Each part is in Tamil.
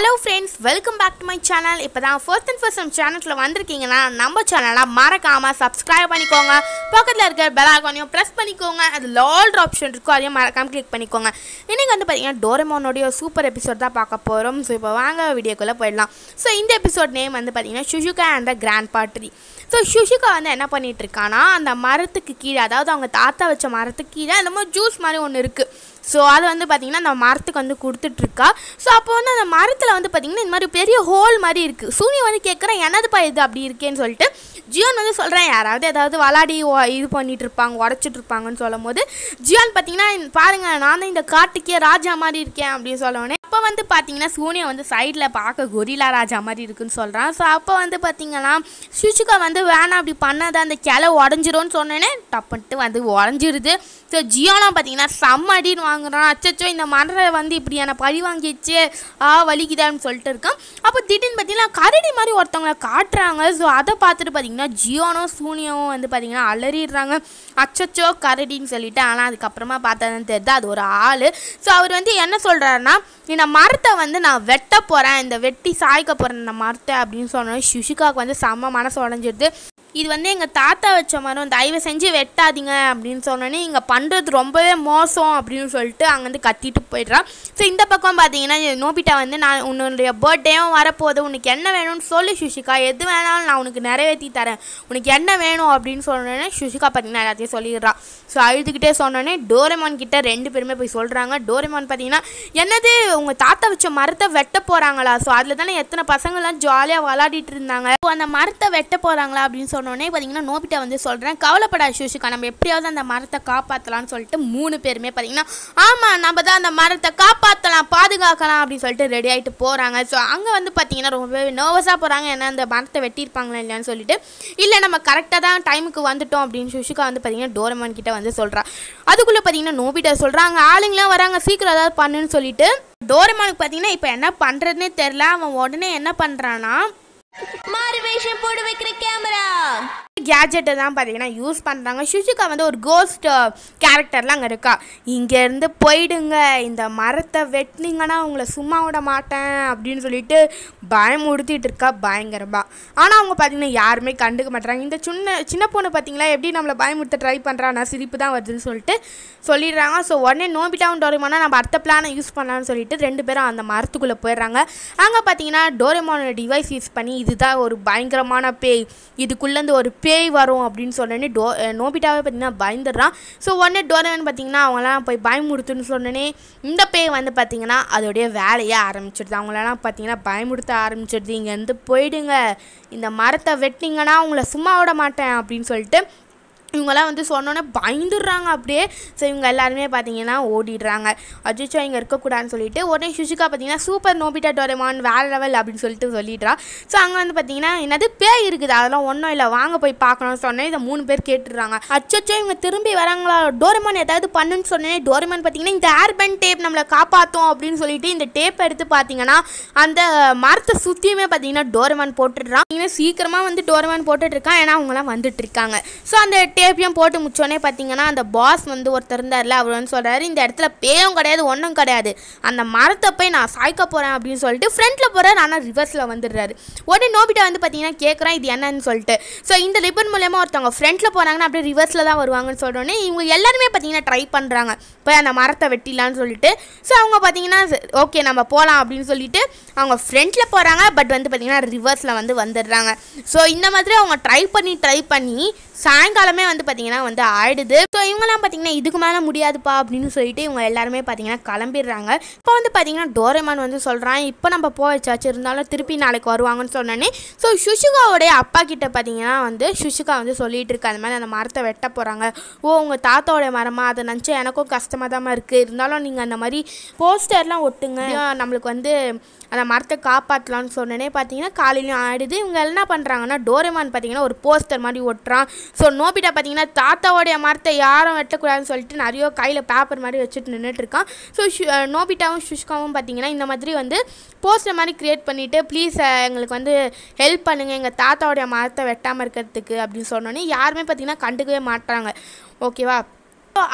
Hello friends welcome back to my channel இப்போ தான் ஃபர்ஸ்ட் அண்ட் ஃபர்ஸ்ட் நம்ம வந்திருக்கீங்கன்னா நம்ம சேனலாக மறக்காமல் சப்ஸ்கிரைப் பண்ணிக்கோங்க பக்கத்தில் இருக்கிற பெலாகானையும் ப்ரெஸ் பண்ணிக்கோங்க அது ஆல்ட்ரு ஆப்ஷன் இருக்கும் அதையும் மறக்காமல் கிளிக் பண்ணிக்கோங்க இன்றைக்கி வந்து பார்த்தீங்கன்னா டோரமோனுடைய சூப்பர் எபிசோட் தான் பார்க்க போகிறோம் ஸோ இப்போ வாங்க வீடியோக்குள்ளே போயிடலாம் ஸோ இந்த எபிசோட் நேம் வந்து பார்த்தீங்கன்னா சுஷுகா அண்ட் த கிராண்ட் பாட்ரி ஸோ சுஷிகா வந்து என்ன பண்ணிகிட்ருக்கானா அந்த மரத்துக்கு கீழே அதாவது அவங்க தாத்தா வச்ச மரத்துக்கு கீழே மாதிரி ஜூஸ் மாதிரி ஒன்று இருக்குது ஸோ அதை வந்து பார்த்திங்கன்னா அந்த மரத்துக்கு வந்து கொடுத்துட்ருக்கா ஸோ அப்போ வந்து அந்த மரத்தில் வந்து பார்த்திங்கன்னா இந்த மாதிரி பெரிய ஹோல் மாதிரி இருக்குது சூனியை வந்து கேட்குறேன் எனதுப்பா இது அப்படி இருக்கேன்னு சொல்லிட்டு ஜியோன் வந்து சொல்கிறேன் யாராவது ஏதாவது விளாடி இது பண்ணிகிட்டு இருப்பாங்க உடச்சிட்டு இருப்பாங்கன்னு சொல்லும் போது ஜியோன் பார்த்தீங்கன்னா பாருங்கள் நான் தான் இந்த காட்டுக்கே ராஜா மாதிரி இருக்கேன் அப்படின்னு சொல்லவுடனே அப்போ வந்து பார்த்தீங்கன்னா சூனியா வந்து சைடில் பார்க்க கொரிலா ராஜா மாதிரி இருக்குன்னு சொல்கிறான் ஸோ அப்போ வந்து பார்த்தீங்கன்னா சுஷிகா வந்து வேணாம் அப்படி பண்ணாத அந்த கிளை உடஞ்சிரும்னு சொன்னோடனே டப்புன்ட்டு வந்து உடஞ்சிருது ஸோ ஜியோலாம் பார்த்தீங்கன்னா செம்ம அடின்னு வாங்குறோம் அச்சச்சோ இந்த மரத்தை வந்து இப்படியான பழி வாங்கிச்சு ஆ வலிக்குதான்னு சொல்லிட்டு இருக்கான் அப்போ திடீர்னு பார்த்தீங்கன்னா கரடி மாதிரி ஒருத்தவங்களை காட்டுறாங்க ஸோ அதை பார்த்துட்டு பார்த்தீங்கன்னா ஜியோனும் சூனியாவும் வந்து பார்த்தீங்கன்னா அலறிடுறாங்க அச்சச்சோ கரடின்னு சொல்லிட்டு ஆனால் அதுக்கப்புறமா பார்த்ததுன்னு தெரியுது அது ஒரு ஆள் ஸோ அவர் வந்து என்ன சொல்கிறாருன்னா இந்த மரத்தை வந்து நான் வெட்ட போகிறேன் இந்த வெட்டி சாய்க்க போகிறேன் இந்த மரத்தை அப்படின்னு சொன்னோன்னே சுஷிகாவுக்கு வந்து செம்ம மனசு உடஞ்சிடுது இது வந்து எங்கள் தாத்தா வச்ச மரம் தயவு செஞ்சு வெட்டாதீங்க அப்படின்னு சொன்னோன்னே இங்கே பண்ணுறது ரொம்பவே மோசம் அப்படின்னு சொல்லிட்டு அங்கேருந்து கத்திட்டு போயிடுறான் ஸோ இந்த பக்கம் பார்த்தீங்கன்னா நோபிட்டா வந்து நான் உன்னுடைய பர்த்டேவும் வரப்போகுது உனக்கு என்ன வேணும்னு சொல்லு சுஷிகா எது வேணாலும் நான் உனக்கு நிறைவேற்றி தரேன் உனக்கு என்ன வேணும் அப்படின்னு சொன்னோன்னே சுஷிகா பார்த்தீங்கன்னா எல்லாத்தையும் சொல்லிடுறான் ஸோ அழுதுகிட்டே சொன்னோன்னே டோரேமான் கிட்ட ரெண்டு பேருமே போய் சொல்கிறாங்க டோரேமான் பார்த்தீங்கன்னா என்னது உங்கள் தாத்தா வச்ச மரத்தை வெட்ட போகிறாங்களா ஸோ அதில் தானே எத்தனை பசங்கள்லாம் ஜாலியாக விளாடிட்டு இருந்தாங்க அந்த மரத்தை வெட்ட போகிறாங்களா அப்படின்னு சொன்னோடனே பார்த்தீங்கன்னா நோபிட்டா வந்து சொல்கிறேன் கவலைப்படாத சூஷிகா நம்ம எப்படியாவது அந்த மரத்தை காப்பாற்றலாம்னு சொல்லிட்டு மூணு பேருமே பார்த்தீங்கன்னா ஆமாம் நம்ம தான் அந்த மரத்தை காப்பாற்றலாம் பாதுகாக்கலாம் அப்படின்னு சொல்லிட்டு ரெடி ஆகிட்டு போகிறாங்க ஸோ அங்கே வந்து பார்த்தீங்கன்னா ரொம்பவே நர்வஸாக போகிறாங்க ஏன்னா அந்த மரத்தை வெட்டியிருப்பாங்களா இல்லையான்னு சொல்லிட்டு இல்லை நம்ம கரெக்டாக தான் டைமுக்கு வந்துட்டோம் அப்படின்னு சுஷிகா வந்து பார்த்தீங்கன்னா டோரமான் கிட்ட வந்து சொல்கிறான் அதுக்குள்ளே பார்த்தீங்கன்னா நோபிட்டா சொல்கிறாங்க ஆளுங்களாம் வராங்க சீக்கிரம் ஏதாவது பண்ணுன்னு சொல்லிட்டு டோரமானுக்கு பார்த்தீங்கன்னா இப்போ என்ன பண்ணுறதுனே தெரில அவன் உடனே என்ன பண்ணுறான்னா మారు వేషం పొడివి కెమెరా கேஜெட்டை தான் பார்த்தீங்கன்னா யூஸ் பண்ணுறாங்க சுஷிகா வந்து ஒரு கோஸ்ட் கேரக்டர்லாம் அங்கே இருக்கா இங்கேருந்து போயிடுங்க இந்த மரத்தை வெட்டினீங்கன்னா உங்களை சும்மா விட மாட்டேன் அப்படின்னு சொல்லிட்டு உடுத்திட்டு இருக்கா பயங்கரமாக ஆனால் அவங்க பார்த்தீங்கன்னா யாருமே கண்டுக்க மாட்டுறாங்க இந்த சின்ன சின்ன பொண்ணு பார்த்தீங்களா எப்படி நம்மளை உடுத்த ட்ரை பண்ணுறான்னா சிரிப்பு தான் வருதுன்னு சொல்லிட்டு சொல்லிடுறாங்க ஸோ உடனே அவன் டோரிமானா நம்ம அடுத்த பிளானை யூஸ் பண்ணலான்னு சொல்லிட்டு ரெண்டு பேரும் அந்த மரத்துக்குள்ளே போயிடுறாங்க அங்கே பார்த்தீங்கன்னா டோரிமானோட டிவைஸ் யூஸ் பண்ணி இதுதான் ஒரு பயங்கரமான பேய் இதுக்குள்ளேருந்து ஒரு பேய் வரும் அப்படின்னு சொன்னோடனே டோ நோபிட்டாவே பார்த்திங்கன்னா பயந்துடுறான் ஸோ உடனே டோரமேன் பார்த்திங்கன்னா அவங்களாம் போய் பயமுடுத்துன்னு சொன்னோடனே இந்த பேய் வந்து பார்த்திங்கன்னா அதோடைய வேலையை ஆரம்பிச்சிடுது அவங்களெல்லாம் பார்த்திங்கன்னா பயமுடுத்த ஆரம்பிச்சிடுது இங்கேருந்து போயிடுங்க இந்த மரத்தை வெட்டிங்கன்னா அவங்கள சும்மா விட மாட்டேன் அப்படின்னு சொல்லிட்டு இவங்கெல்லாம் வந்து சொன்னோன்னே பயந்துடுறாங்க அப்படியே ஸோ இவங்க எல்லாருமே பார்த்தீங்கன்னா ஓடிடுறாங்க அஜிச்சா இங்கே இருக்கக்கூடாதுன்னு சொல்லிட்டு உடனே சுஷிகா பார்த்தீங்கன்னா சூப்பர் நோபிட்டா டோரேமான் வேற லெவல் அப்படின்னு சொல்லிட்டு சொல்லிடுறா ஸோ அங்கே வந்து பார்த்தீங்கன்னா என்னது பேய் இருக்குது அதெல்லாம் ஒன்றும் இல்லை வாங்க போய் பார்க்கணும்னு சொன்னேன் இதை மூணு பேர் கேட்டுடுறாங்க அச்சோ இவங்க திரும்பி வராங்களா டோரேமான் ஏதாவது பண்ணுன்னு சொன்னேன் டோரேமான் பார்த்தீங்கன்னா இந்த ஏர்பன் டேப் நம்மளை காப்பாற்றும் அப்படின்னு சொல்லிட்டு இந்த டேப் எடுத்து பார்த்தீங்கன்னா அந்த மரத்தை சுற்றியுமே பார்த்தீங்கன்னா டோரேமான் போட்டுடுறான் சீக்கிரமாக வந்து டோரேமான் போட்டுட்ருக்கான் ஏன்னா அவங்களாம் வந்துட்டு இருக்காங்க ஸோ அந்த டேப்பையும் போட்டு முடிச்சோடனே பார்த்தீங்கன்னா அந்த பாஸ் வந்து ஒருத்தர் இருந்தார்ல அவர் வந்து சொல்கிறாரு இந்த இடத்துல பேயும் கிடையாது ஒன்றும் கிடையாது அந்த மரத்தை போய் நான் சாய்க்க போகிறேன் அப்படின்னு சொல்லிட்டு ஃப்ரண்ட்டில் போகிறார் ஆனால் ரிவர்ஸில் வந்துடுறாரு உடனே நோபிட்டா வந்து பார்த்தீங்கன்னா கேட்குறான் இது என்னன்னு சொல்லிட்டு ஸோ இந்த ரிப்பன் மூலயமா ஒருத்தவங்க ஃப்ரண்ட்டில் போகிறாங்கன்னா அப்படியே ரிவர்ஸில் தான் வருவாங்கன்னு சொல்கிறோன்னே இவங்க எல்லாருமே பார்த்தீங்கன்னா ட்ரை பண்ணுறாங்க போய் அந்த மரத்தை வெட்டிடலான்னு சொல்லிட்டு ஸோ அவங்க பார்த்தீங்கன்னா ஓகே நம்ம போகலாம் அப்படின்னு சொல்லிட்டு அவங்க ஃப்ரெண்டில் போகிறாங்க பட் வந்து பார்த்தீங்கன்னா ரிவர்ஸில் வந்து வந்துடுறாங்க ஸோ இந்த மாதிரி அவங்க ட்ரை பண்ணி ட்ரை பண்ணி சாயங்காலமே வந்து பார்த்தீங்கன்னா வந்து ஆயிடுது ஸோ இவங்கெல்லாம் பார்த்தீங்கன்னா இதுக்கு மேலே முடியாதுப்பா அப்படின்னு சொல்லிட்டு இவங்க எல்லாருமே பார்த்தீங்கன்னா கிளம்பிடுறாங்க இப்போ வந்து பார்த்தீங்கன்னா டோரேமான் வந்து சொல்கிறான் இப்போ நம்ம போய் வச்சாச்சு இருந்தாலும் திருப்பி நாளைக்கு வருவாங்கன்னு சொன்னோன்னே ஸோ சுஷிகாவோடைய அப்பா கிட்ட பார்த்தீங்கன்னா வந்து சுஷிகா வந்து சொல்லிட்டு இருக்கு அந்த மாதிரி அந்த மரத்தை வெட்ட போகிறாங்க ஓ உங்கள் தாத்தாவோடைய மரமா அதை நினச்சா எனக்கும் கஷ்டமாக தான் இருக்குது இருந்தாலும் நீங்கள் அந்த மாதிரி போஸ்டர்லாம் ஒட்டுங்க நம்மளுக்கு வந்து அந்த மரத்தை காப்பாற்றலான்னு சொன்னனே பார்த்தீங்கன்னா காலையிலையும் ஆயிடுது இவங்க என்ன பண்ணுறாங்கன்னா டோரேமான் பார்த்தீங்கன்னா ஒரு போஸ்டர் மாதிரி ஒட்டுறான் ஸோ நோபிட்டா பார்த்தீங்கன்னா தாத்தாவோடைய மரத்தை யாரும் வெட்டக்கூடாதுன்னு சொல்லிட்டு நிறைய கையில் பேப்பர் மாதிரி வச்சுட்டு நின்றுட்டுருக்கான் ஸோ நோபிட்டாவும் சுஷ்காவும் பார்த்தீங்கன்னா இந்த மாதிரி வந்து போஸ்டர் மாதிரி க்ரியேட் பண்ணிவிட்டு ப்ளீஸ் எங்களுக்கு வந்து ஹெல்ப் பண்ணுங்கள் எங்கள் தாத்தாவோடைய மரத்தை வெட்டாமல் இருக்கிறதுக்கு அப்படின்னு சொன்னோன்னே யாருமே பார்த்தீங்கன்னா கண்டுக்கவே மாட்டுறாங்க ஓகேவா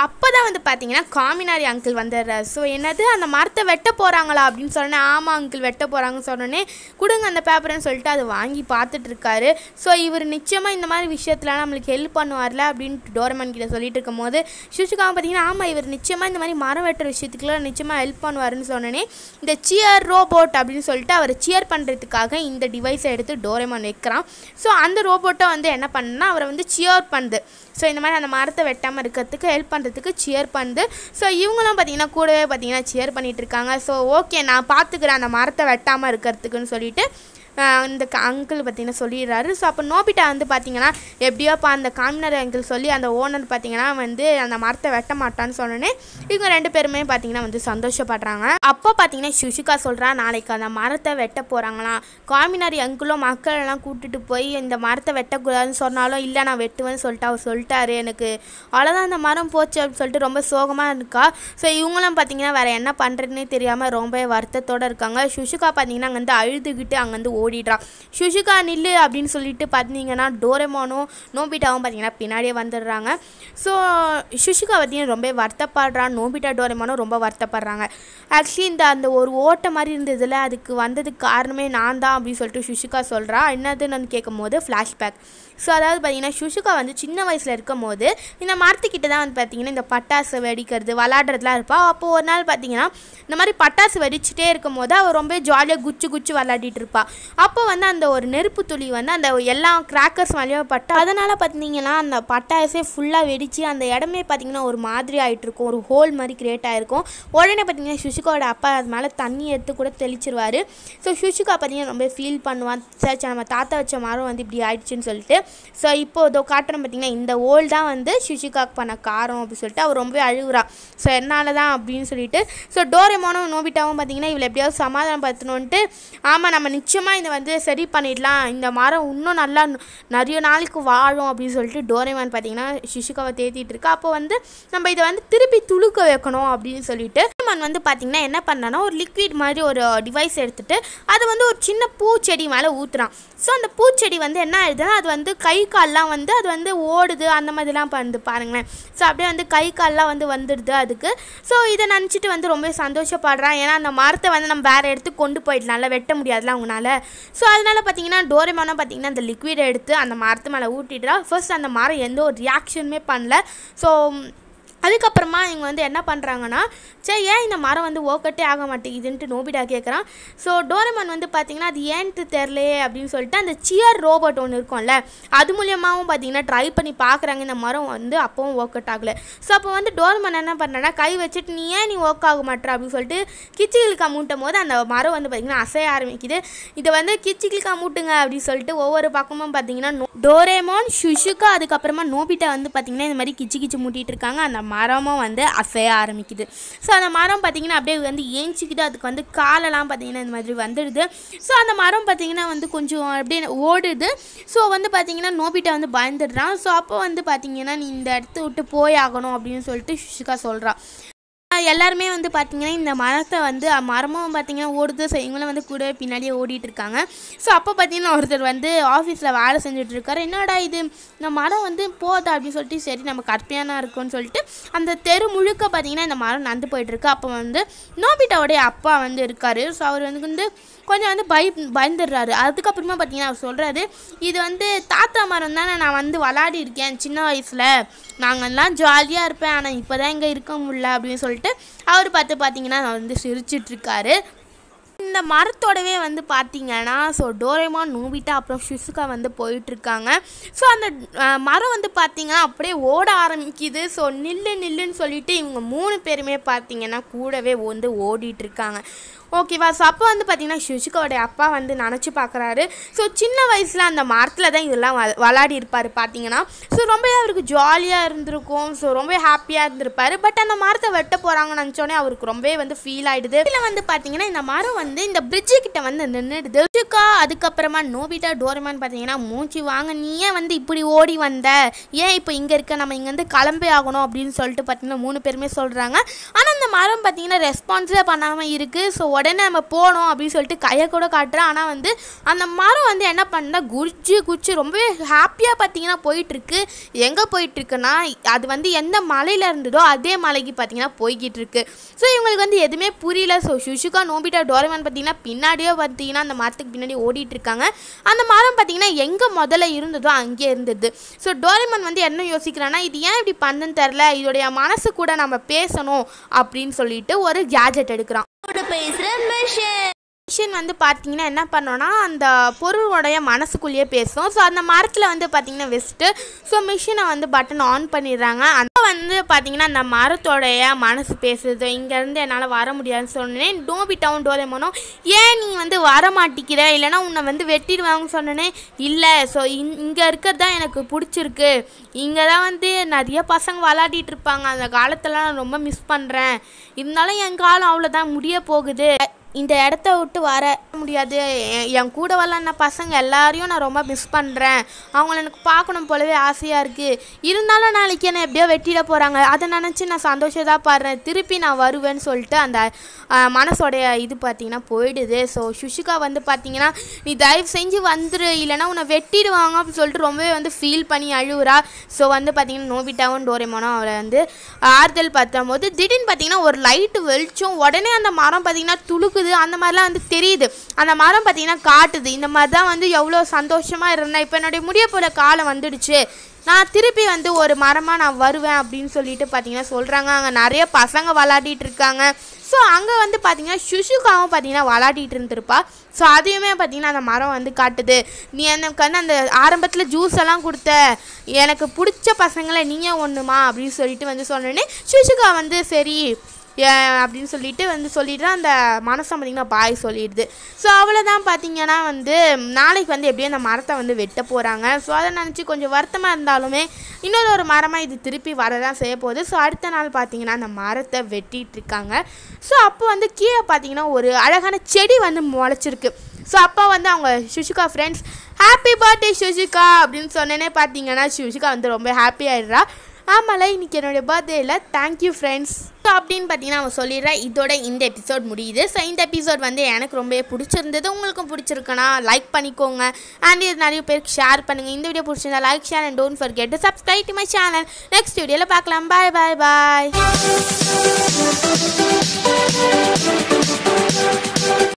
அப்போ தான் வந்து பார்த்தீங்கன்னா காமினாரி அங்கிள் வந்துடுறாரு ஸோ என்னது அந்த மரத்தை வெட்ட போகிறாங்களா அப்படின்னு சொன்னேன் ஆமாம் அங்கிள் வெட்ட போகிறாங்கன்னு சொன்னோடனே கொடுங்க அந்த பேப்பர்னு சொல்லிட்டு அதை வாங்கி பார்த்துட்டு இருக்காரு ஸோ இவர் நிச்சயமாக இந்த மாதிரி விஷயத்துலாம் நம்மளுக்கு ஹெல்ப் பண்ணுவார்ல அப்படின்னு டோரமன் கிட்ட சொல்லிட்டு இருக்கும் போது சிவசுகாம பார்த்தீங்கன்னா ஆமாம் இவர் நிச்சயமாக இந்த மாதிரி மரம் வெட்டுற விஷயத்துக்குலாம் நிச்சயமாக ஹெல்ப் பண்ணுவாருன்னு சொன்னோடனே இந்த சியர் ரோபோட் அப்படின்னு சொல்லிட்டு அவர் சியர் பண்ணுறதுக்காக இந்த டிவைஸை எடுத்து டோரமன் வைக்கிறான் ஸோ அந்த ரோபோட்டை வந்து என்ன பண்ணுன்னா அவரை வந்து சியர் பண்ணுது ஸோ இந்த மாதிரி அந்த மரத்தை வெட்டாமல் இருக்கிறதுக்கு ஹெல்ப் பண்ணுறதுக்கு சியர் பண்ணுது ஸோ இவங்களும் பார்த்தீங்கன்னா கூடவே பார்த்தீங்கன்னா சியர் பண்ணிகிட்ருக்காங்க ஸோ ஓகே நான் பார்த்துக்கிறேன் அந்த மரத்தை வெட்டாமல் இருக்கிறதுக்குன்னு சொல்லிட்டு இந்த அங்கிள் பார்த்தீங்கன்னா சொல்லிடுறாரு ஸோ அப்போ நோபிட்டா வந்து பார்த்திங்கன்னா எப்படியோப்பா அந்த காமினர் அங்கிள் சொல்லி அந்த ஓனர் பார்த்திங்கன்னா வந்து அந்த மரத்தை வெட்ட மாட்டான்னு சொன்னோன்னே இவங்க ரெண்டு பேருமே பார்த்திங்கன்னா வந்து சந்தோஷப்படுறாங்க அப்போ பார்த்தீங்கன்னா சுஷிகா சொல்கிறா நாளைக்கு அந்த மரத்தை வெட்ட போகிறாங்களாம் காமினர் அங்கிளும் மக்கள் எல்லாம் கூட்டிகிட்டு போய் இந்த மரத்தை வெட்டக்கூடாதுன்னு சொன்னாலும் இல்லை நான் வெட்டுவேன்னு சொல்லிட்டு அவர் சொல்லிட்டாரு எனக்கு அவ்வளோதான் அந்த மரம் போச்சு அப்படின்னு சொல்லிட்டு ரொம்ப சோகமாக இருக்கா ஸோ இவங்களும் பார்த்தீங்கன்னா வேறு என்ன பண்ணுறதுன்னே தெரியாமல் ரொம்ப வருத்தத்தோடு இருக்காங்க சுஷிகா அங்கே அங்கேருந்து அழுதுகிட்டு அங்கேருந்து ஓடிடுறான் சுஷிகா நில்லு அப்படின்னு சொல்லிட்டு பார்த்தீங்கன்னா டோரமானும் நோபிட்டாவும் பார்த்தீங்கன்னா பின்னாடியே வந்துடுறாங்க ஸோ சுஷிகா பார்த்தீங்கன்னா ரொம்ப வருத்தப்படுறான் நோபிட்டா டோரமானும் ரொம்ப வருத்தப்படுறாங்க ஆக்சுவலி இந்த அந்த ஒரு ஓட்டம் மாதிரி இருந்ததில் அதுக்கு வந்ததுக்கு காரணமே நான் தான் அப்படின்னு சொல்லிட்டு சுஷிகா சொல்கிறான் என்னதுன்னு கேட்கும் போது ஃப்ளாஷ்பேக் ஸோ அதாவது பார்த்திங்கன்னா சுஷுகா வந்து சின்ன வயசில் இருக்கும் போது இந்த மரத்துக்கிட்ட தான் வந்து பார்த்திங்கன்னா இந்த பட்டாசு வெடிக்கிறது விளாடுறதுலாம் இருப்பாள் அப்போது ஒரு நாள் பார்த்தீங்கன்னா இந்த மாதிரி பட்டாசு வெடிச்சுட்டே இருக்கும் போது அவள் ரொம்ப ஜாலியாக குச்சி குச்சி விளாடிட்டு இருப்பாள் அப்போ வந்து அந்த ஒரு நெருப்பு துளி வந்து அந்த எல்லா கிராக்கர்ஸ் வழியாக பட்டு அதனால் பார்த்திங்கன்னா அந்த பட்டாசே ஃபுல்லாக வெடித்து அந்த இடமே பார்த்திங்கன்னா ஒரு மாதிரி ஆகிட்டு இருக்கும் ஒரு ஹோல் மாதிரி கிரியேட் ஆகிருக்கும் உடனே பார்த்திங்கன்னா சுஷிகாவோட அப்பா அது மேலே தண்ணி எடுத்து கூட தெளிச்சிருவார் ஸோ சுஷிகா பார்த்திங்கன்னா ரொம்ப ஃபீல் பண்ணுவான் சே நம்ம தாத்தா வச்ச மரம் வந்து இப்படி ஆயிடுச்சுன்னு சொல்லிட்டு ஸோ இப்போது இதோ காட்டுறோம் பார்த்தீங்கன்னா இந்த ஓல் தான் வந்து சுஷிகாக் பண்ண காரம் அப்படின்னு சொல்லிட்டு அவர் ரொம்பவே அழுகுறா ஸோ என்னால் தான் அப்படின்னு சொல்லிட்டு ஸோ டோரேமோனும் நோபிட்டாவும் பார்த்தீங்கன்னா இவ்வளோ எப்படியாவது சமாதானம் படுத்தணுன்ட்டு ஆமாம் நம்ம நிச்சயமாக இதை வந்து சரி பண்ணிடலாம் இந்த மரம் இன்னும் நல்லா நிறைய நாளைக்கு வாழும் அப்படின்னு சொல்லிட்டு டோரேமான் பார்த்தீங்கன்னா சிஷிகாவை தேத்திட்டு இருக்கா அப்போ வந்து நம்ம இதை வந்து திருப்பி துளுக்க வைக்கணும் அப்படின்னு சொல்லிட்டு சின்னமன் வந்து பார்த்தீங்கன்னா என்ன பண்ணான்னா ஒரு லிக்விட் மாதிரி ஒரு டிவைஸ் எடுத்துகிட்டு அது வந்து ஒரு சின்ன பூச்செடி மேலே ஊற்றுறான் ஸோ அந்த பூச்செடி வந்து என்ன ஆயிடுதுன்னா அது வந்து கை கால்லாம் வந்து அது வந்து ஓடுது அந்த மாதிரிலாம் வந்து பாருங்களேன் ஸோ அப்படியே வந்து கை கால்லாம் வந்து வந்துடுது அதுக்கு ஸோ இதை நினச்சிட்டு வந்து ரொம்ப சந்தோஷப்படுறான் ஏன்னா அந்த மரத்தை வந்து நம்ம வேறு எடுத்து கொண்டு போயிடலாம்ல வெட்ட முடியாதுல அவங்களால ஸோ அதனால் பார்த்தீங்கன்னா டோரேமானம் பார்த்தீங்கன்னா அந்த லிக்விடை எடுத்து அந்த மரத்து மேலே ஊட்டிடுறா ஃபர்ஸ்ட் அந்த மரம் எந்த ஒரு ரியாக்ஷனுமே பண்ணல ஸோ அதுக்கப்புறமா இவங்க வந்து என்ன பண்ணுறாங்கன்னா சரி ஏன் இந்த மரம் வந்து ஓக்கட்டே ஆக மாட்டேங்குதுன்ட்டு நோபிடா கேட்குறான் ஸோ டோரமன் வந்து பார்த்திங்கன்னா அது ஏன்ட்டு தெரிலையே அப்படின்னு சொல்லிட்டு அந்த சியர் ரோபோட் ஒன்று இருக்கும்ல அது மூலியமாகவும் பார்த்தீங்கன்னா ட்ரை பண்ணி பார்க்குறாங்க இந்த மரம் வந்து அப்போவும் ஓக்கட் ஆகலை ஸோ அப்போ வந்து டோர்மன் என்ன பண்ணுறேன்னா கை வச்சுட்டு நீ ஏன் நீ ஒர்க் ஆக மாட்டேற அப்படின்னு சொல்லிட்டு கிச்சிகளுக்கு மூட்டும் போது அந்த மரம் வந்து பார்த்திங்கன்னா அசைய ஆரம்பிக்குது இதை வந்து கிச்சிகளுக்கா மூட்டுங்க அப்படின்னு சொல்லிட்டு ஒவ்வொரு பக்கமும் பார்த்தீங்கன்னா டோரேமோன் சுஷுக்கா அதுக்கப்புறமா நோபிட்டா வந்து பார்த்தீங்கன்னா இந்த மாதிரி கிச்சி கிச்சி மூட்டிகிட்டு இருக்காங்க அந்த மரமும் வந்து அசைய ஆரம்பிக்குது ஸோ அந்த மரம் பார்த்திங்கன்னா அப்படியே வந்து ஏஞ்சிக்கிட்டு அதுக்கு வந்து காலெல்லாம் பார்த்திங்கன்னா இந்த மாதிரி வந்துடுது ஸோ அந்த மரம் பார்த்திங்கன்னா வந்து கொஞ்சம் அப்படியே ஓடுது ஸோ வந்து பார்த்திங்கன்னா நோபிட்டா வந்து பயந்துடுறான் ஸோ அப்போ வந்து பார்த்திங்கன்னா நீ இந்த இடத்த விட்டு போய் ஆகணும் அப்படின்னு சொல்லிட்டு சுஷிகா சொல்கிறான் எல்லாருமே வந்து பார்த்தீங்கன்னா இந்த மரத்தை வந்து மரமும் பார்த்திங்கன்னா ஓடுது ஸோ இவங்களும் வந்து கூட பின்னாடியே ஓடிட்டு இருக்காங்க ஸோ அப்போ பார்த்தீங்கன்னா ஒருத்தர் வந்து ஆஃபீஸில் வேலை செஞ்சுட்டு இருக்காரு என்னடா இது இந்த மரம் வந்து போதா அப்படின்னு சொல்லிட்டு சரி நம்ம கற்பையானா இருக்கும்னு சொல்லிட்டு அந்த தெரு முழுக்க பார்த்தீங்கன்னா இந்த மரம் நடந்து போயிட்டுருக்கு அப்போ வந்து நோபிட்டாவுடைய அப்பா வந்து இருக்கார் ஸோ அவர் வந்து வந்து கொஞ்சம் வந்து பய பயந்துடுறாரு அதுக்கப்புறமா பார்த்தீங்கன்னா அவர் சொல்கிறாரு இது வந்து தாத்தா மரம் தானே நான் வந்து விளாடி இருக்கேன் சின்ன வயசில் நாங்கள்லாம் ஜாலியாக இருப்பேன் ஆனால் இப்போ தான் இங்கே இருக்க முடியல அப்படின்னு சொல்லிட்டு அவர் பார்த்து பார்த்தீங்கன்னா வந்து சிரிச்சிட்ருக்காரு இந்த மரத்தோடவே வந்து பார்த்தீங்கன்னா ஸோ டோரேமா நூவிட்டா அப்புறம் ஷிசுகா வந்து போயிட்டுருக்காங்க ஸோ அந்த மரம் வந்து பார்த்தீங்கன்னா அப்படியே ஓட ஆரம்பிக்குது ஸோ நில்லு நில்லுன்னு சொல்லிட்டு இவங்க மூணு பேருமே பார்த்தீங்கன்னா கூடவே வந்து ஓடிட்டுருக்காங்க ஓகேவா ஸோ அப்போ வந்து பார்த்தீங்கன்னா சுஷிகாவோடைய அப்பா வந்து நினச்சி பார்க்குறாரு ஸோ சின்ன வயசில் அந்த மரத்தில் தான் இதெல்லாம் விளாடி இருப்பார் பார்த்தீங்கன்னா ஸோ ரொம்பவே அவருக்கு ஜாலியாக இருந்திருக்கும் ஸோ ரொம்ப ஹாப்பியாக இருந்திருப்பார் பட் அந்த மரத்தை வெட்ட போகிறாங்கன்னு நினச்சோடனே அவருக்கு ரொம்பவே வந்து ஃபீல் ஆகிடுது இதில் வந்து பார்த்தீங்கன்னா இந்த மரம் வந்து இந்த பிரிட்ஜு கிட்ட வந்து நின்றுடுது சுஷிகா அதுக்கப்புறமா நோபிட்டா டோரமான் பார்த்தீங்கன்னா மூச்சு வாங்க நீ ஏன் வந்து இப்படி ஓடி வந்த ஏன் இப்போ இங்கே இருக்க நம்ம இங்கேருந்து கிளம்பே ஆகணும் அப்படின்னு சொல்லிட்டு பார்த்தீங்கன்னா மூணு பேருமே சொல்கிறாங்க ஆனால் அந்த மரம் பார்த்தீங்கன்னா ரெஸ்பான்ஸே பண்ணாமல் இருக்குது ஸோ உடனே நம்ம போனோம் அப்படின்னு சொல்லிட்டு கையை கூட காட்டுறேன் ஆனால் வந்து அந்த மரம் வந்து என்ன பண்ணால் குச்சி குச்சி ரொம்பவே ஹாப்பியாக பார்த்தீங்கன்னா போயிட்டுருக்கு எங்கே போயிட்டுருக்குன்னா அது வந்து எந்த மலையில் இருந்ததோ அதே மலைக்கு பார்த்தீங்கன்னா போய்கிட்டு இருக்கு ஸோ இவங்களுக்கு வந்து எதுவுமே புரியல ஸோ சுஷிகா நோம்பிட்டா டோரமேன் பார்த்தீங்கன்னா பின்னாடியே பார்த்தீங்கன்னா அந்த மரத்துக்கு பின்னாடி ஓடிட்டுருக்காங்க இருக்காங்க அந்த மரம் பார்த்தீங்கன்னா எங்கே முதல்ல இருந்ததோ அங்கே இருந்தது ஸோ டோரமேன் வந்து என்ன யோசிக்கிறான்னா இது ஏன் இப்படி பண்ணுன்னு தெரில இதோடைய மனசு கூட நம்ம பேசணும் அப்படின்னு சொல்லிட்டு ஒரு கேஜெட் எடுக்கிறான் Europejskie, zrębmy się! மிஷின் வந்து பார்த்தீங்கன்னா என்ன பண்ணோன்னா அந்த பொருளோடைய மனசுக்குள்ளேயே பேசும் ஸோ அந்த மரத்தில் வந்து பார்த்தீங்கன்னா வெஸ்ட்டு ஸோ மிஷினை வந்து பட்டன் ஆன் பண்ணிடுறாங்க அந்த வந்து பார்த்தீங்கன்னா அந்த மரத்தோடைய மனசு பேசுது இங்கேருந்து என்னால் வர முடியாதுன்னு சொன்னேன் டோபி டவுன் டோலேமோனோ ஏன் நீ வந்து வர மாட்டிக்கிற இல்லைனா உன்னை வந்து வெட்டிடுவாங்கன்னு சொன்னனே இல்லை ஸோ இங் இங்கே இருக்கிறது தான் எனக்கு பிடிச்சிருக்கு இங்கே தான் வந்து நிறைய பசங்க விளாடிட்டு இருப்பாங்க அந்த காலத்தெல்லாம் நான் ரொம்ப மிஸ் பண்ணுறேன் இருந்தாலும் என் காலம் அவ்வளோதான் முடிய போகுது இந்த இடத்த விட்டு வர முடியாது என் கூட வரலான பசங்க எல்லாரையும் நான் ரொம்ப மிஸ் பண்ணுறேன் அவங்கள எனக்கு பார்க்கணும் போலவே ஆசையாக இருக்குது இருந்தாலும் நாளைக்கு என்னை எப்படியோ வெட்டிட போகிறாங்க அதை நினச்சி நான் சந்தோஷத்தான் பாடுறேன் திருப்பி நான் வருவேன்னு சொல்லிட்டு அந்த மனசோடைய இது பார்த்திங்கன்னா போயிடுது ஸோ சுஷிகா வந்து பார்த்திங்கன்னா நீ தயவு செஞ்சு வந்துரு இல்லைன்னா உன்னை வெட்டிடுவாங்க அப்படின்னு சொல்லிட்டு ரொம்பவே வந்து ஃபீல் பண்ணி அழுகுறா ஸோ வந்து பார்த்தீங்கன்னா நோபிட்டாவும் டோரேமோனும் அவளை வந்து ஆறுதல் பார்த்த போது திடீர்னு பார்த்திங்கன்னா ஒரு லைட்டு வெளிச்சம் உடனே அந்த மரம் பார்த்தீங்கன்னா துளுக்கு பறக்குது அந்த மாதிரிலாம் வந்து தெரியுது அந்த மரம் பார்த்தீங்கன்னா காட்டுது இந்த மாதிரி தான் வந்து எவ்வளோ சந்தோஷமாக இருந்தேன் இப்போ என்னுடைய முடிய போல காலம் வந்துடுச்சு நான் திருப்பி வந்து ஒரு மரமாக நான் வருவேன் அப்படின்னு சொல்லிட்டு பார்த்தீங்கன்னா சொல்கிறாங்க அங்கே நிறைய பசங்க விளாடிட்டு இருக்காங்க ஸோ அங்கே வந்து பார்த்தீங்கன்னா சுஷுகாவும் பார்த்தீங்கன்னா விளாடிட்டு இருந்திருப்பா ஸோ அதையுமே பார்த்தீங்கன்னா அந்த மரம் வந்து காட்டுது நீ எனக்கு வந்து அந்த ஆரம்பத்தில் ஜூஸ் எல்லாம் கொடுத்த எனக்கு பிடிச்ச பசங்களை நீயே ஒன்றுமா அப்படின்னு சொல்லிட்டு வந்து சொன்னோன்னே சுஷுகா வந்து சரி அப்படின்னு சொல்லிட்டு வந்து சொல்லிட்டு அந்த மனசை பார்த்திங்கன்னா பாய் சொல்லிடுது ஸோ அவ்வளோதான் பார்த்தீங்கன்னா வந்து நாளைக்கு வந்து எப்படியும் அந்த மரத்தை வந்து வெட்ட போகிறாங்க ஸோ அதை நினச்சி கொஞ்சம் வருத்தமாக இருந்தாலுமே இன்னொரு ஒரு மரமாக இது திருப்பி வரதான் செய்ய போகுது ஸோ அடுத்த நாள் பார்த்திங்கன்னா அந்த மரத்தை வெட்டிகிட்டு இருக்காங்க ஸோ அப்போ வந்து கீழே பார்த்திங்கன்னா ஒரு அழகான செடி வந்து முளைச்சிருக்கு ஸோ அப்போ வந்து அவங்க Shizuka friends happy birthday Shizuka அப்படின்னு சொன்னேனே பார்த்தீங்கன்னா சுஷிகா வந்து ரொம்ப ஹாப்பி ஆகிடுறா ஆமாம்ல இன்றைக்கி என்னுடைய பர்த்டேயில் தேங்க்யூ ஃப்ரெண்ட்ஸ் ஸோ அப்படின்னு பார்த்தீங்கன்னா அவன் சொல்லிடுறேன் இதோட இந்த எபிசோட் முடியுது ஸோ இந்த எபிசோட் வந்து எனக்கு ரொம்பவே பிடிச்சிருந்தது உங்களுக்கும் பிடிச்சிருக்குன்னா லைக் பண்ணிக்கோங்க அண்ட் இது நிறைய பேருக்கு ஷேர் பண்ணுங்கள் இந்த வீடியோ பிடிச்சிருந்தா like share and don't forget subscribe to my channel next வீடியோவில் பார்க்கலாம் பாய் பாய் பாய்